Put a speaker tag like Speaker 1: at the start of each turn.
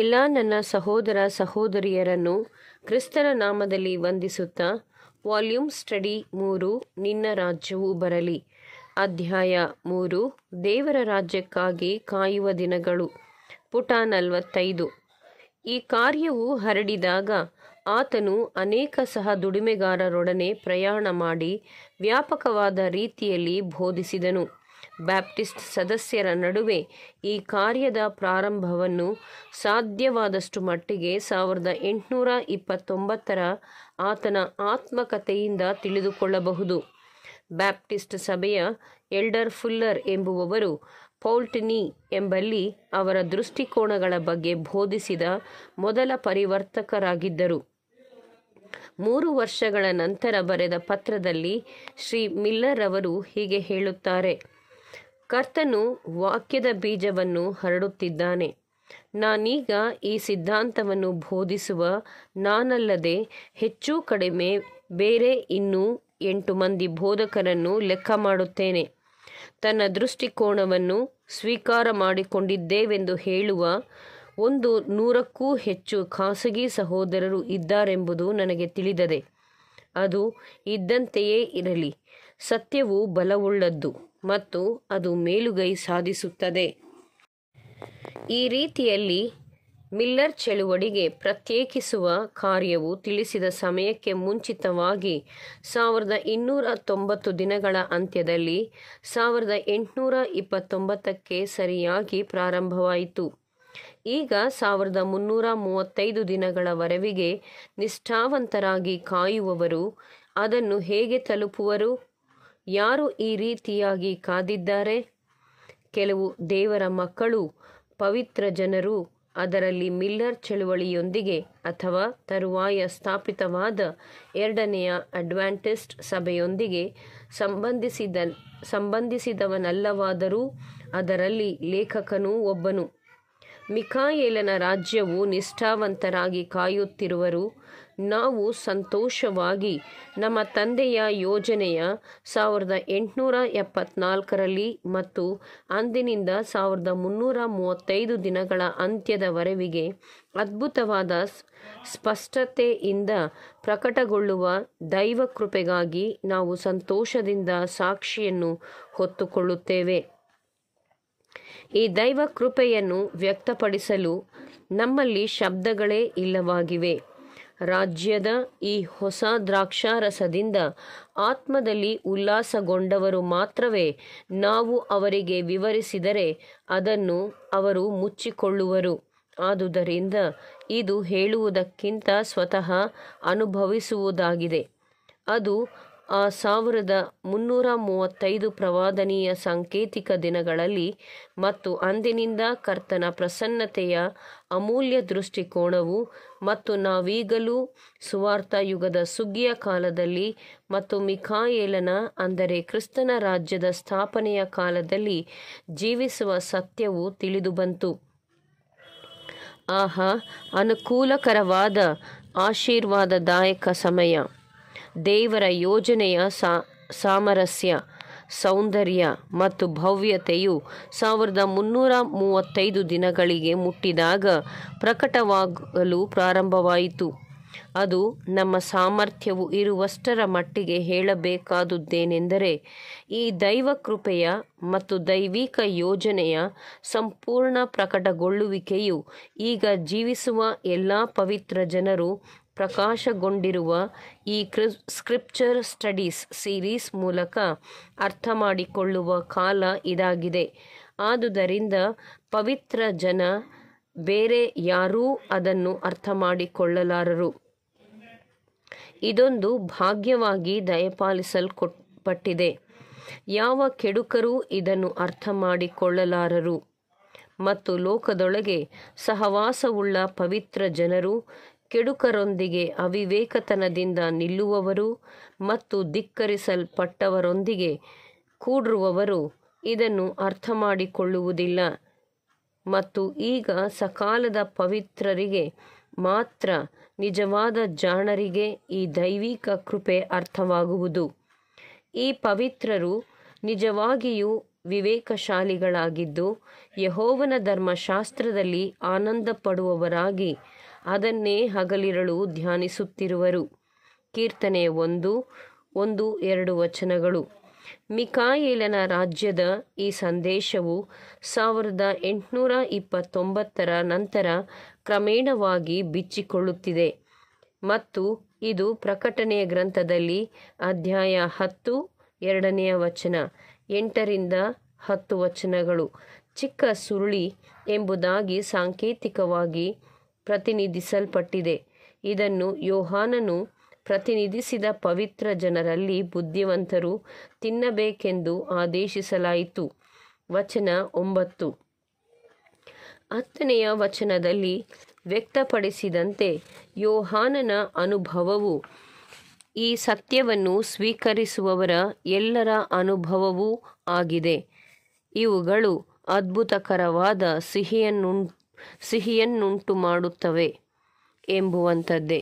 Speaker 1: ಎಲ್ಲ ನನ್ನ ಸಹೋದರ ಸಹೋದರಿಯರನ್ನು ಕ್ರಿಸ್ತನ ನಾಮದಲ್ಲಿ ವಂದಿಸುತ್ತಾ ವಾಲ್ಯೂಮ್ ಸ್ಟಡಿ ಮೂರು ನಿನ್ನ ರಾಜ್ಯವು ಬರಲಿ ಅಧ್ಯಾಯ ಮೂರು ದೇವರ ರಾಜ್ಯಕ್ಕಾಗಿ ಕಾಯುವ ದಿನಗಳು ಪುಟ ನಲವತ್ತೈದು ಈ ಕಾರ್ಯವು ಹರಡಿದಾಗ ಆತನು ಅನೇಕ ಸಹ ದುಡಿಮೆಗಾರರೊಡನೆ ಪ್ರಯಾಣ ಮಾಡಿ ವ್ಯಾಪಕವಾದ ರೀತಿಯಲ್ಲಿ ಬೋಧಿಸಿದನು ಬ್ಯಾಪ್ಟಿಸ್ಟ್ ಸದಸ್ಯರ ನಡುವೆ ಈ ಕಾರ್ಯದ ಪ್ರಾರಂಭವನ್ನು ಸಾಧ್ಯವಾದಷ್ಟು ಮಟ್ಟಿಗೆ ಸಾವಿರದ ಎಂಟುನೂರ ಇಪ್ಪತ್ತೊಂಬತ್ತರ ಆತನ ಆತ್ಮಕಥೆಯಿಂದ ತಿಳಿದುಕೊಳ್ಳಬಹುದು ಬ್ಯಾಪ್ಟಿಸ್ಟ್ ಸಭೆಯ ಎಲ್ಡರ್ ಫುಲ್ಲರ್ ಎಂಬುವವರು ಪೌಲ್ಟ್ನಿ ಎಂಬಲ್ಲಿ ಅವರ ದೃಷ್ಟಿಕೋನಗಳ ಬಗ್ಗೆ ಬೋಧಿಸಿದ ಮೊದಲ ಪರಿವರ್ತಕರಾಗಿದ್ದರು ಮೂರು ವರ್ಷಗಳ ನಂತರ ಬರೆದ ಪತ್ರದಲ್ಲಿ ಶ್ರೀ ಮಿಲ್ಲರ್ ಅವರು ಹೀಗೆ ಹೇಳುತ್ತಾರೆ ಕರ್ತನು ವಾಕ್ಯದ ಬೀಜವನ್ನು ಹರಡುತ್ತಿದ್ದಾನೆ ನಾನೀಗ ಈ ಸಿದ್ಧಾಂತವನ್ನು ಬೋಧಿಸುವ ನಾನಲ್ಲದೆ ಹೆಚ್ಚು ಕಡಿಮೆ ಬೇರೆ ಇನ್ನೂ ಎಂಟು ಮಂದಿ ಬೋಧಕರನ್ನು ಲೆಕ್ಕ ಮಾಡುತ್ತೇನೆ ತನ್ನ ದೃಷ್ಟಿಕೋನವನ್ನು ಸ್ವೀಕಾರ ಮಾಡಿಕೊಂಡಿದ್ದೇವೆಂದು ಹೇಳುವ ಒಂದು ನೂರಕ್ಕೂ ಹೆಚ್ಚು ಖಾಸಗಿ ಸಹೋದರರು ಇದ್ದಾರೆಂಬುದು ನನಗೆ ತಿಳಿದದೆ ಅದು ಇದ್ದಂತೆಯೇ ಇರಲಿ ಸತ್ಯವು ಬಲವುಳ್ಳದ್ದು ಮತ್ತು ಅದು ಮೇಲುಗೈ ಸಾಧಿಸುತ್ತದೆ ಈ ರೀತಿಯಲ್ಲಿ ಮಿಲ್ಲರ್ ಚಳುವಳಿಗೆ ಪ್ರತ್ಯೇಕಿಸುವ ಕಾರ್ಯವು ತಿಳಿಸಿದ ಸಮಯಕ್ಕೆ ಮುಂಚಿತವಾಗಿ ಸಾವಿರದ ಇನ್ನೂರ ತೊಂಬತ್ತು ದಿನಗಳ ಅಂತ್ಯದಲ್ಲಿ ಸಾವಿರದ ಎಂಟುನೂರ ಇಪ್ಪತ್ತೊಂಬತ್ತಕ್ಕೆ ಸರಿಯಾಗಿ ಪ್ರಾರಂಭವಾಯಿತು ಈಗ ಸಾವಿರದ ಮುನ್ನೂರ ಮೂವತ್ತೈದು ದಿನಗಳವರೆವಿಗೆ ನಿಷ್ಠಾವಂತರಾಗಿ ಕಾಯುವವರು ಅದನ್ನು ಹೇಗೆ ತಲುಪುವರು ಯಾರು ಈ ರೀತಿಯಾಗಿ ಕಾದಿದ್ದಾರೆ ಕೆಲವು ದೇವರ ಮಕ್ಕಳು ಪವಿತ್ರ ಜನರು ಅದರಲ್ಲಿ ಮಿಲ್ಲರ್ ಚಳುವಳಿಯೊಂದಿಗೆ ಅಥವಾ ತರುವಾಯ ಸ್ಥಾಪಿತವಾದ ಎರಡನೆಯ ಅಡ್ವಾಂಟಿಸ್ಟ್ ಸಭೆಯೊಂದಿಗೆ ಸಂಬಂಧಿಸಿದ ಸಂಬಂಧಿಸಿದವನಲ್ಲವಾದರೂ ಅದರಲ್ಲಿ ಲೇಖಕನೂ ಒಬ್ಬನು ಮಿಕಾಯೇಲನ ರಾಜ್ಯವು ನಿಷ್ಠಾವಂತರಾಗಿ ಕಾಯುತ್ತಿರುವರು ನಾವು ಸಂತೋಷವಾಗಿ ನಮ್ಮ ತಂದೆಯ ಯೋಜನೆಯ ಸಾವಿರದ ಎಂಟುನೂರ ಎಪ್ಪತ್ನಾಲ್ಕರಲ್ಲಿ ಮತ್ತು ಅಂದಿನಿಂದ ಸಾವಿರದ ಮುನ್ನೂರ ಮೂವತ್ತೈದು ದಿನಗಳ ಅಂತ್ಯದವರೆವಿಗೆ ಅದ್ಭುತವಾದ ಸ್ಪಷ್ಟತೆಯಿಂದ ಪ್ರಕಟಗೊಳ್ಳುವ ದೈವ ನಾವು ಸಂತೋಷದಿಂದ ಸಾಕ್ಷಿಯನ್ನು ಹೊತ್ತುಕೊಳ್ಳುತ್ತೇವೆ ಈ ದೈವ ಕೃಪೆಯನ್ನು ವ್ಯಕ್ತಪಡಿಸಲು ನಮ್ಮಲ್ಲಿ ಶಬ್ದಗಳೇ ಇಲ್ಲವಾಗಿವೆ ರಾಜ್ಯದ ಈ ಹೊಸ ದ್ರಾಕ್ಷಾರಸದಿಂದ ಆತ್ಮದಲ್ಲಿ ಉಲ್ಲಾಸಗೊಂಡವರು ಮಾತ್ರವೇ ನಾವು ಅವರಿಗೆ ವಿವರಿಸಿದರೆ ಅದನ್ನು ಅವರು ಮುಚ್ಚಿಕೊಳ್ಳುವರು ಆದುದರಿಂದ ಇದು ಹೇಳುವುದಕ್ಕಿಂತ ಸ್ವತಃ ಅನುಭವಿಸುವುದಾಗಿದೆ ಅದು ಆ ಸಾವಿರದ ಮುನ್ನೂರ ಮೂವತ್ತೈದು ಪ್ರವಾದನೀಯ ಸಾಂಕೇತಿಕ ದಿನಗಳಲ್ಲಿ ಮತ್ತು ಅಂದಿನಿಂದ ಕರ್ತನ ಪ್ರಸನ್ನತೆಯ ಅಮೂಲ್ಯ ದೃಷ್ಟಿಕೋನವು ಮತ್ತು ನಾವೀಗಲೂ ಸುವಾರ್ಥ ಯುಗದ ಸುಗ್ಗಿಯ ಕಾಲದಲ್ಲಿ ಮತ್ತು ಮಿಖಾಯೇಲನ ಅಂದರೆ ಕ್ರಿಸ್ತನ ರಾಜ್ಯದ ಸ್ಥಾಪನೆಯ ಕಾಲದಲ್ಲಿ ಜೀವಿಸುವ ಸತ್ಯವು ತಿಳಿದುಬಂತು ಆಹಾ ಅನುಕೂಲಕರವಾದ ಆಶೀರ್ವಾದದಾಯಕ ಸಮಯ ದೇವರ ಯೋಜನೆಯ ಸಾಮರಸ್ಯ ಸೌಂದರ್ಯ ಮತ್ತು ಭವ್ಯತೆಯು ಸಾವಿರದ ಮುನ್ನೂರ ಮೂವತ್ತೈದು ದಿನಗಳಿಗೆ ಮುಟ್ಟಿದಾಗ ಪ್ರಕಟವಾಗಲು ಪ್ರಾರಂಭವಾಯಿತು ಅದು ನಮ್ಮ ಸಾಮರ್ಥ್ಯವು ಇರುವಷ್ಟರ ಮಟ್ಟಿಗೆ ಹೇಳಬೇಕಾದುದ್ದೇನೆಂದರೆ ಈ ದೈವ ಕೃಪೆಯ ಮತ್ತು ದೈವಿಕ ಯೋಜನೆಯ ಸಂಪೂರ್ಣ ಪ್ರಕಟಗೊಳ್ಳುವಿಕೆಯು ಈಗ ಜೀವಿಸುವ ಎಲ್ಲ ಪವಿತ್ರ ಜನರು ಪ್ರಕಾಶಗೊಂಡಿರುವ ಈ ಕ್ರಿ ಸ್ಕ್ರಿಪ್ಚರ್ ಸ್ಟಡೀಸ್ ಸೀರೀಸ್ ಮೂಲಕ ಅರ್ಥ ಮಾಡಿಕೊಳ್ಳುವ ಕಾಲ ಇದಾಗಿದೆ ಆದುದರಿಂದ ಪವಿತ್ರ ಜನ ಬೇರೆ ಯಾರೂ ಅದನ್ನು ಅರ್ಥ ಮಾಡಿಕೊಳ್ಳಲಾರರು ಇದೊಂದು ಭಾಗ್ಯವಾಗಿ ದಯಪಾಲಿಸಲ್ಪಟ್ಟಿದೆ ಯಾವ ಕೆಡುಕರೂ ಇದನ್ನು ಅರ್ಥ ಮಾಡಿಕೊಳ್ಳಲಾರರು ಮತ್ತು ಲೋಕದೊಳಗೆ ಸಹವಾಸವುಳ್ಳ ಪವಿತ್ರ ಜನರು ಕೆಡುಕರೊಂದಿಗೆ ಅವಿವೇಕತನದಿಂದ ನಿಲ್ಲುವವರು ಮತ್ತು ಧಿಕ್ಕರಿಸಲ್ಪಟ್ಟವರೊಂದಿಗೆ ಕೂಡಿರುವವರು ಇದನ್ನು ಅರ್ಥ ಮಾಡಿಕೊಳ್ಳುವುದಿಲ್ಲ ಮತ್ತು ಈಗ ಸಕಾಲದ ಪವಿತ್ರರಿಗೆ ಮಾತ್ರ ನಿಜವಾದ ಜಾಣರಿಗೆ ಈ ದೈವಿಕ ಕೃಪೆ ಅರ್ಥವಾಗುವುದು ಈ ಪವಿತ್ರರು ನಿಜವಾಗಿಯೂ ವಿವೇಕಶಾಲಿಗಳಾಗಿದ್ದು ಯಹೋವನ ಧರ್ಮಶಾಸ್ತ್ರದಲ್ಲಿ ಆನಂದ ಪಡುವವರಾಗಿ ಅದನ್ನೇ ಹಗಲಿರಳು ಧ್ಯಾನಿಸುತ್ತಿರುವರು ಕೀರ್ತನೆ ಒಂದು ಒಂದು ಎರಡು ವಚನಗಳು ಮಿಕಾಯೇಲನ ರಾಜ್ಯದ ಈ ಸಂದೇಶವು ಸಾವಿರದ ಎಂಟುನೂರ ಇಪ್ಪತ್ತೊಂಬತ್ತರ ನಂತರ ಕ್ರಮೇಣವಾಗಿ ಬಿಚ್ಚಿಕೊಳ್ಳುತ್ತಿದೆ ಮತ್ತು ಇದು ಪ್ರಕಟಣೆಯ ಗ್ರಂಥದಲ್ಲಿ ಅಧ್ಯಾಯ ಹತ್ತು ಎರಡನೆಯ ವಚನ ಎಂಟರಿಂದ ಹತ್ತು ವಚನಗಳು ಚಿಕ್ಕ ಸುರುಳಿ ಎಂಬುದಾಗಿ ಸಾಂಕೇತಿಕವಾಗಿ ಪ್ರತಿನಿಧಿಸಲ್ಪಟ್ಟಿದೆ ಇದನ್ನು ಯೋಹಾನನು ಪ್ರತಿನಿಧಿಸಿದ ಪವಿತ್ರ ಜನರಲ್ಲಿ ಬುದ್ಧಿವಂತರು ತಿನ್ನಬೇಕೆಂದು ಆದೇಶಿಸಲಾಯಿತು ವಚನ ಒಂಬತ್ತು ಹತ್ತನೆಯ ವಚನದಲ್ಲಿ ವ್ಯಕ್ತಪಡಿಸಿದಂತೆ ಯೋಹಾನನ ಅನುಭವವು ಈ ಸತ್ಯವನ್ನು ಸ್ವೀಕರಿಸುವವರ ಎಲ್ಲರ ಅನುಭವವೂ ಆಗಿದೆ ಇವುಗಳು ಅದ್ಭುತಕರವಾದ ಸಿಹಿಯನ್ನುಂಟು ಸಿಹಿಯನ್ನುಂಟು ಮಾಡುತ್ತವೆ ಎಂಬುವಂಥದ್ದೇ